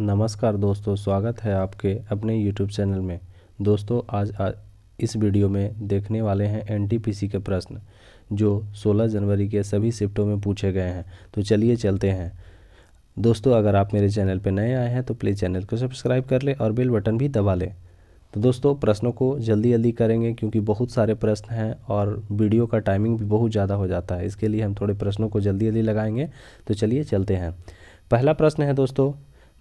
नमस्कार दोस्तों स्वागत है आपके अपने YouTube चैनल में दोस्तों आज, आज इस वीडियो में देखने वाले हैं एन के प्रश्न जो 16 जनवरी के सभी शिफ्टों में पूछे गए हैं तो चलिए चलते हैं दोस्तों अगर आप मेरे चैनल पर नए आए हैं तो प्लीज़ चैनल को सब्सक्राइब कर लें और बेल बटन भी दबा लें तो दोस्तों प्रश्नों को जल्दी जल्दी करेंगे क्योंकि बहुत सारे प्रश्न हैं और वीडियो का टाइमिंग भी बहुत ज़्यादा हो जाता है इसके लिए हम थोड़े प्रश्नों को जल्दी जल्दी लगाएंगे तो चलिए चलते हैं पहला प्रश्न है दोस्तों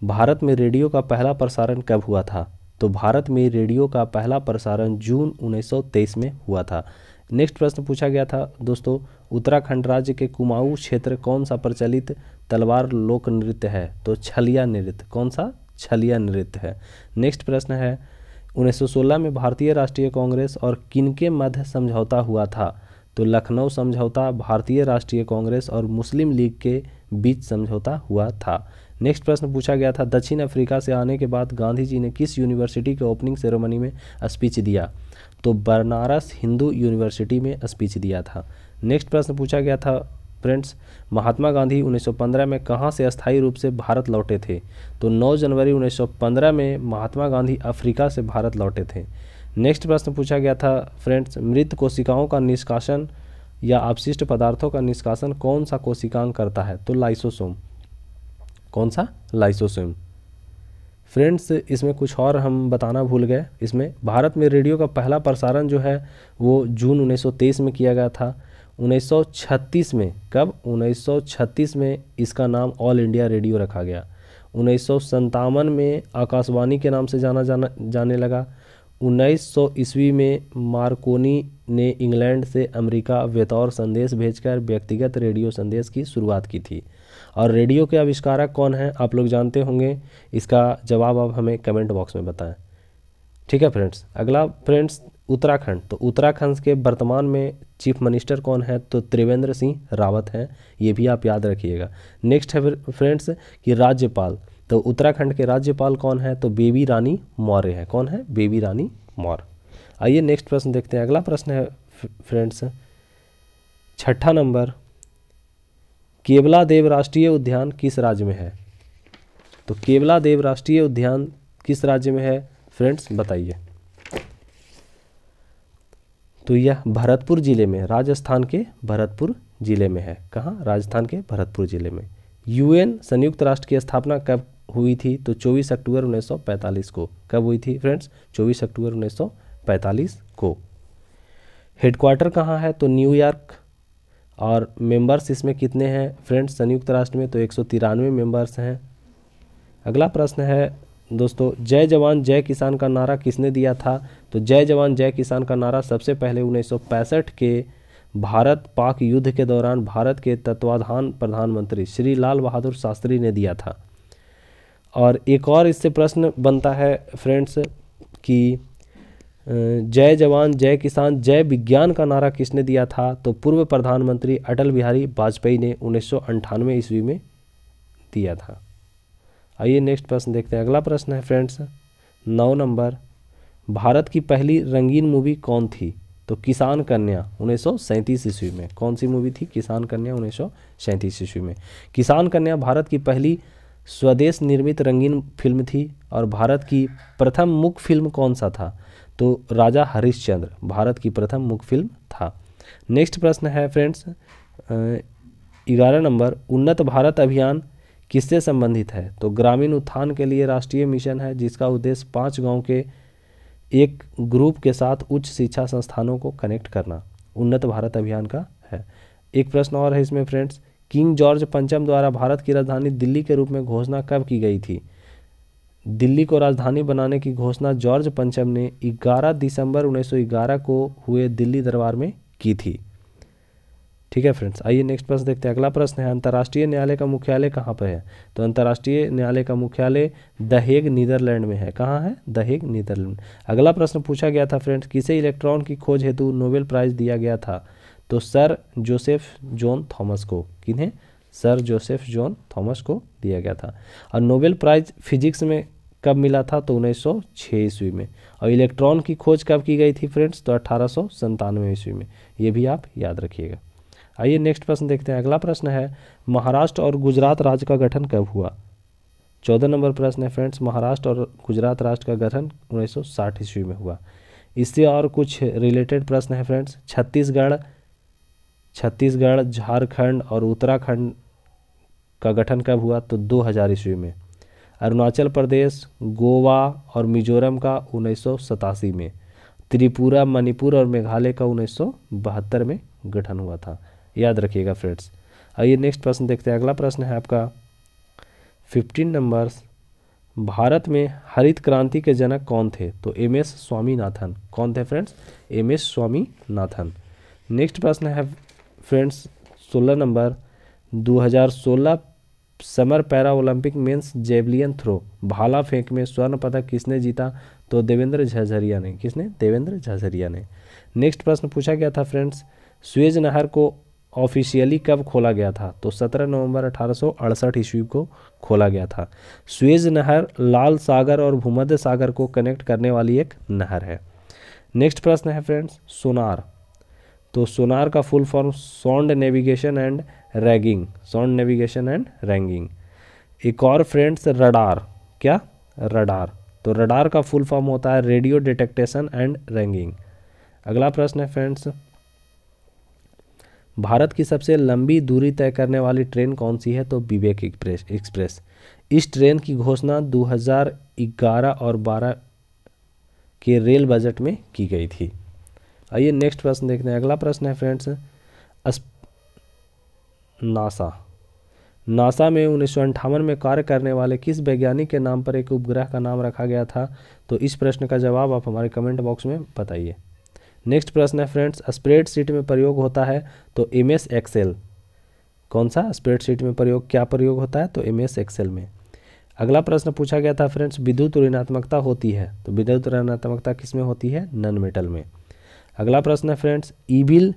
भारत में रेडियो का पहला प्रसारण कब हुआ था तो भारत में रेडियो का पहला प्रसारण जून 1923 में हुआ था नेक्स्ट प्रश्न पूछा गया था दोस्तों उत्तराखंड राज्य के कुमाऊ क्षेत्र कौन सा प्रचलित तलवार लोक नृत्य है तो छलिया नृत्य कौन सा छलिया नृत्य है नेक्स्ट प्रश्न है 1916 में भारतीय राष्ट्रीय कांग्रेस और किनके मध्य समझौता हुआ था तो लखनऊ समझौता भारतीय राष्ट्रीय कांग्रेस और मुस्लिम लीग के बीच समझौता हुआ था नेक्स्ट प्रश्न पूछा गया था दक्षिण अफ्रीका से आने के बाद गांधी जी ने किस यूनिवर्सिटी के ओपनिंग सेरेमनी में स्पीच दिया तो बनारस हिंदू यूनिवर्सिटी में स्पीच दिया था नेक्स्ट प्रश्न पूछा गया था फ्रेंड्स महात्मा गांधी 1915 में कहाँ से अस्थायी रूप से भारत लौटे थे तो 9 जनवरी 1915 में महात्मा गांधी अफ्रीका से भारत लौटे थे नेक्स्ट प्रश्न पूछा गया था फ्रेंड्स मृत कोशिकाओं का निष्कासन या अपशिष्ट पदार्थों का निष्कासन कौन सा कोशिकांग करता है तो लाइसोसोम कौन सा लाइसोसोम फ्रेंड्स इसमें कुछ और हम बताना भूल गए इसमें भारत में रेडियो का पहला प्रसारण जो है वो जून 1923 में किया गया था 1936 में कब 1936 में इसका नाम ऑल इंडिया रेडियो रखा गया उन्नीस में आकाशवाणी के नाम से जाना जाना जाने लगा उन्नीस सौ ईस्वी में मार्कोनी ने इंग्लैंड से अमेरिका बेतौर संदेश भेजकर व्यक्तिगत रेडियो संदेश की शुरुआत की थी और रेडियो के आविष्कारक कौन हैं आप लोग जानते होंगे इसका जवाब आप हमें कमेंट बॉक्स में बताएं ठीक है फ्रेंड्स अगला फ्रेंड्स उत्तराखंड तो उत्तराखंड के वर्तमान में चीफ मिनिस्टर कौन है तो त्रिवेंद्र सिंह रावत हैं ये भी आप याद रखिएगा नेक्स्ट है फ्रेंड्स कि राज्यपाल तो उत्तराखंड के राज्यपाल कौन है तो बेबी रानी मौर्य है कौन है बेबी रानी मौर्य आइए नेक्स्ट प्रश्न देखते हैं अगला प्रश्न है फ्रेंड्स छठा नंबर केवला देव राष्ट्रीय उद्यान किस राज्य में है तो केवला देव राष्ट्रीय उद्यान किस राज्य में है फ्रेंड्स बताइए तो यह भरतपुर जिले में राजस्थान के भरतपुर जिले में है कहाँ राजस्थान के भरतपुर जिले में यूएन संयुक्त राष्ट्र की स्थापना कब हुई थी तो 24 अक्टूबर 1945 को कब हुई थी फ्रेंड्स 24 अक्टूबर 1945 को हेडक्वार्टर कहाँ है तो न्यूयॉर्क और मेंबर्स इसमें कितने हैं फ्रेंड्स संयुक्त राष्ट्र में तो एक मेंबर्स हैं अगला प्रश्न है दोस्तों जय जवान जय किसान का नारा किसने दिया था तो जय जवान जय किसान का नारा सबसे पहले उन्नीस के भारत पाक युद्ध के दौरान भारत के तत्वाधान प्रधानमंत्री श्री लाल बहादुर शास्त्री ने दिया था और एक और इससे प्रश्न बनता है फ्रेंड्स कि जय जवान जय किसान जय विज्ञान का नारा किसने दिया था तो पूर्व प्रधानमंत्री अटल बिहारी वाजपेयी ने उन्नीस सौ ईस्वी में दिया था आइए नेक्स्ट प्रश्न देखते हैं अगला प्रश्न है फ्रेंड्स नौ नंबर भारत की पहली रंगीन मूवी कौन थी तो किसान कन्या उन्नीस ईस्वी में कौन सी मूवी थी किसान कन्या उन्नीस ईस्वी में किसान कन्या भारत की पहली स्वदेश निर्मित रंगीन फिल्म थी और भारत की प्रथम मुख्य फिल्म कौन सा था तो राजा हरिश्चंद्र भारत की प्रथम मुख्य फिल्म था नेक्स्ट प्रश्न है फ्रेंड्स ग्यारह नंबर उन्नत भारत अभियान किससे संबंधित है तो ग्रामीण उत्थान के लिए राष्ट्रीय मिशन है जिसका उद्देश्य पांच गांव के एक ग्रुप के साथ उच्च शिक्षा संस्थानों को कनेक्ट करना उन्नत भारत अभियान का है एक प्रश्न और है इसमें फ्रेंड्स किंग जॉर्ज पंचम द्वारा भारत की राजधानी दिल्ली के रूप में घोषणा कब की गई थी दिल्ली को राजधानी बनाने की घोषणा जॉर्ज पंचम ने 11 दिसंबर 1911 को हुए दिल्ली दरबार में की थी ठीक है फ्रेंड्स आइए नेक्स्ट प्रश्न देखते हैं अगला प्रश्न है अंतर्राष्ट्रीय न्यायालय का मुख्यालय कहाँ पर है तो अंतर्राष्ट्रीय न्यायालय का मुख्यालय दहेग नीदरलैंड में है कहाँ है दहेग नीदरलैंड अगला प्रश्न पूछा गया था फ्रेंड्स किसे इलेक्ट्रॉन की खोज हेतु नोबेल प्राइज दिया गया था तो सर जोसेफ जॉन थॉमस को किन्हें सर जोसेफ जॉन थॉमस को दिया गया था और नोबेल प्राइज फिजिक्स में कब मिला था तो उन्नीस सौ ईस्वी में और इलेक्ट्रॉन की खोज कब की गई थी फ्रेंड्स तो अठारह सौ ईस्वी में ये भी आप याद रखिएगा आइए नेक्स्ट प्रश्न देखते हैं अगला प्रश्न है महाराष्ट्र और गुजरात राज्य का गठन कब हुआ चौदह नंबर प्रश्न है फ्रेंड्स महाराष्ट्र और गुजरात राष्ट्र का गठन 1960 ईस्वी में हुआ इससे और कुछ रिलेटेड प्रश्न है फ्रेंड्स छत्तीसगढ़ छत्तीसगढ़ झारखंड और उत्तराखंड का गठन कब हुआ तो 2000 ईस्वी में अरुणाचल प्रदेश गोवा और मिजोरम का उन्नीस में त्रिपुरा मणिपुर और मेघालय का उन्नीस में गठन हुआ था याद रखिएगा फ्रेंड्स आइए नेक्स्ट प्रश्न देखते हैं अगला प्रश्न है आपका फिफ्टीन नंबर्स भारत में हरित क्रांति के जनक कौन थे तो एम एस स्वामीनाथन कौन थे friends M S Swaminathan next प्रश्न है friends 16 number 2016 summer Paralympic men's javelin throw भाला फेंक में स्वर्ण पदक किसने जीता तो देवेंद्र झझरिया ने किसने देवेंद्र झझरिया ने नेक्स्ट प्रश्न पूछा गया था फ्रेंड्स स्वेज नहर को ऑफिशियली कब खोला गया था तो 17 नवंबर अठारह ईस्वी को खोला गया था स्वेज नहर लाल सागर और भूमध्य सागर को कनेक्ट करने वाली एक नहर है नेक्स्ट प्रश्न है फ्रेंड्स सोनार तो सोनार का full form sound navigation and ranging sound navigation and ranging एक और फ्रेंड्स रडार क्या रडार तो रडार का फुल फॉर्म होता है रेडियो डिटेक्टेशन एंड रैगिंग अगला प्रश्न है फ्रेंड्स भारत की सबसे लंबी दूरी तय करने वाली ट्रेन कौन सी है तो विवेक एक्सप्रेस इस ट्रेन की घोषणा 2011 और 12 के रेल बजट में की गई थी आइए नेक्स्ट प्रश्न देखते हैं अगला प्रश्न है फ्रेंड्स नासा नासा में उन्नीस में कार्य करने वाले किस वैज्ञानिक के नाम पर एक उपग्रह का नाम रखा गया था तो इस प्रश्न का जवाब आप हमारे कमेंट बॉक्स में बताइए नेक्स्ट प्रश्न है फ्रेंड्स स्प्रेड शीट में प्रयोग होता है तो एम एस एक्सेल कौन सा स्प्रेड शीट में प्रयोग क्या प्रयोग होता है तो एम एस एक्सेल में अगला प्रश्न पूछा गया था फ्रेंड्स विद्युत ऋणात्मकता होती है तो विद्युत ऋणात्मकता किस में होती है नन मेटल में अगला प्रश्न है फ्रेंड्स ईविल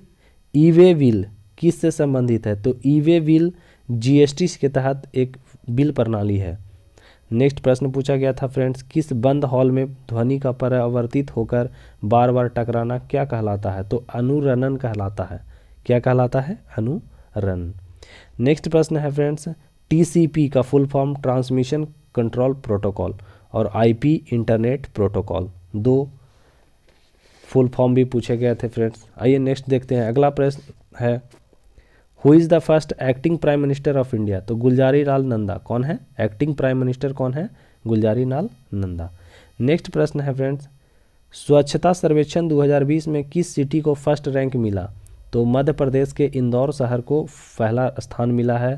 ईवे विल किस से संबंधित है तो ईवे विल जीएसटी के तहत एक बिल प्रणाली है नेक्स्ट प्रश्न पूछा गया था फ्रेंड्स किस बंद हॉल में ध्वनि का परावर्तित होकर बार बार टकराना क्या कहलाता है तो अनुरणन कहलाता है क्या कहलाता है अनुरन नेक्स्ट प्रश्न है फ्रेंड्स टीसीपी का full form transmission control protocol और आईपी इंटरनेट प्रोटोकॉल दो फुल फॉर्म भी पूछे गए थे फ्रेंड्स आइए नेक्स्ट देखते हैं अगला प्रश्न है who is the first acting prime minister of India तो गुलजारी लाल नंदा कौन है एक्टिंग प्राइम मिनिस्टर कौन है गुलजारी लाल नंदा नेक्स्ट प्रश्न है फ्रेंड्स स्वच्छता सर्वेक्षण 2020 में किस सिटी को फर्स्ट रैंक मिला तो मध्य प्रदेश के इंदौर शहर को पहला स्थान मिला है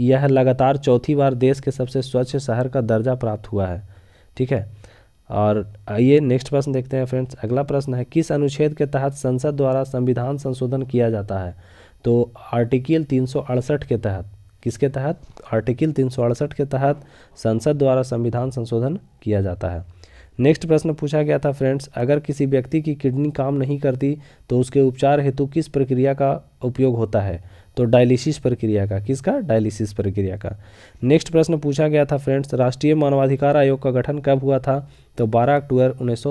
यह लगातार चौथी बार देश के सबसे स्वच्छ शहर का दर्जा प्राप्त हुआ है ठीक है और आइए नेक्स्ट प्रश्न देखते हैं फ्रेंड्स अगला प्रश्न है किस अनुच्छेद के तहत संसद द्वारा संविधान संशोधन किया जाता है तो आर्टिकल तीन के तहत किसके तहत आर्टिकल तीन के तहत संसद द्वारा संविधान संशोधन किया जाता है नेक्स्ट प्रश्न पूछा गया था फ्रेंड्स अगर किसी व्यक्ति की किडनी काम नहीं करती तो उसके उपचार हेतु किस प्रक्रिया का उपयोग होता है तो डायलिसिस प्रक्रिया का किसका डायलिसिस प्रक्रिया का नेक्स्ट प्रश्न पूछा गया था फ्रेंड्स राष्ट्रीय मानवाधिकार आयोग का गठन कब हुआ था तो 12 अक्टूबर उन्नीस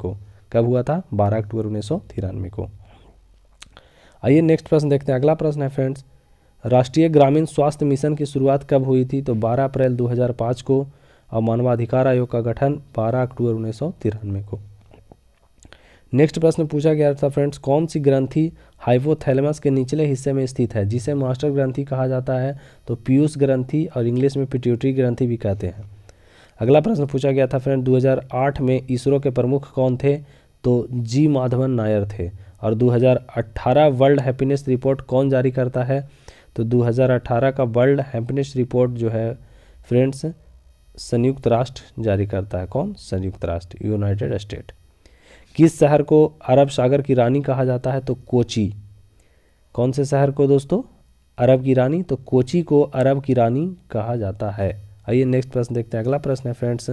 को कब हुआ था 12 अक्टूबर उन्नीस को आइए नेक्स्ट प्रश्न देखते हैं अगला प्रश्न है फ्रेंड्स राष्ट्रीय ग्रामीण स्वास्थ्य मिशन की शुरुआत कब हुई थी तो 12 अप्रैल 2005 को और मानवाधिकार आयोग का गठन 12 अक्टूबर उन्नीस को नेक्स्ट प्रश्न पूछा गया था फ्रेंड्स कौन सी ग्रंथि हाइपोथैलेमस के निचले हिस्से में स्थित है जिसे मास्टर ग्रंथि कहा जाता है तो पीयूष ग्रंथि और इंग्लिश में पिट्यूटरी ग्रंथि भी कहते हैं अगला प्रश्न पूछा गया था फ्रेंड 2008 में इसरो के प्रमुख कौन थे तो जी माधवन नायर थे और 2018 वर्ल्ड हैप्पीनेस रिपोर्ट कौन जारी करता है तो 2018 का वर्ल्ड हैप्पीनेस रिपोर्ट जो है फ्रेंड्स संयुक्त राष्ट्र जारी करता है कौन संयुक्त राष्ट्र यूनाइटेड स्टेट किस शहर को अरब सागर की रानी कहा जाता है तो कोची कौन से शहर को दोस्तों अरब की रानी तो कोची को अरब की रानी कहा जाता है आइए नेक्स्ट प्रश्न देखते हैं अगला प्रश्न है फ्रेंड्स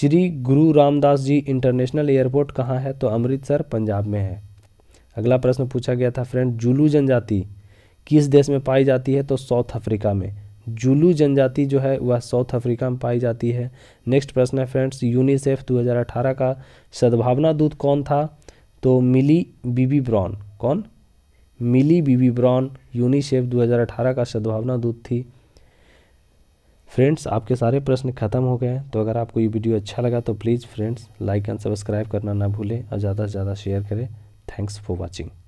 श्री गुरु रामदास जी इंटरनेशनल एयरपोर्ट कहाँ है तो अमृतसर पंजाब में है अगला प्रश्न पूछा गया था फ्रेंड जुलू जनजाति किस देश में पाई जाती है तो साउथ अफ्रीका में जुलू जनजाति जो है वह साउथ अफ्रीका में पाई जाती है नेक्स्ट प्रश्न है फ्रेंड्स यूनिसेफ 2018 का सद्भावना दूत कौन था तो मिली बीबी ब्रॉन कौन मिली बीबी ब्रॉन यूनिसेफ 2018 का सद्भावना दूत थी फ्रेंड्स आपके सारे प्रश्न खत्म हो गए हैं तो अगर आपको ये वीडियो अच्छा लगा तो please friends like and subscribe करना ना भूलें और ज़्यादा से ज़्यादा शेयर करें थैंक्स फॉर वॉचिंग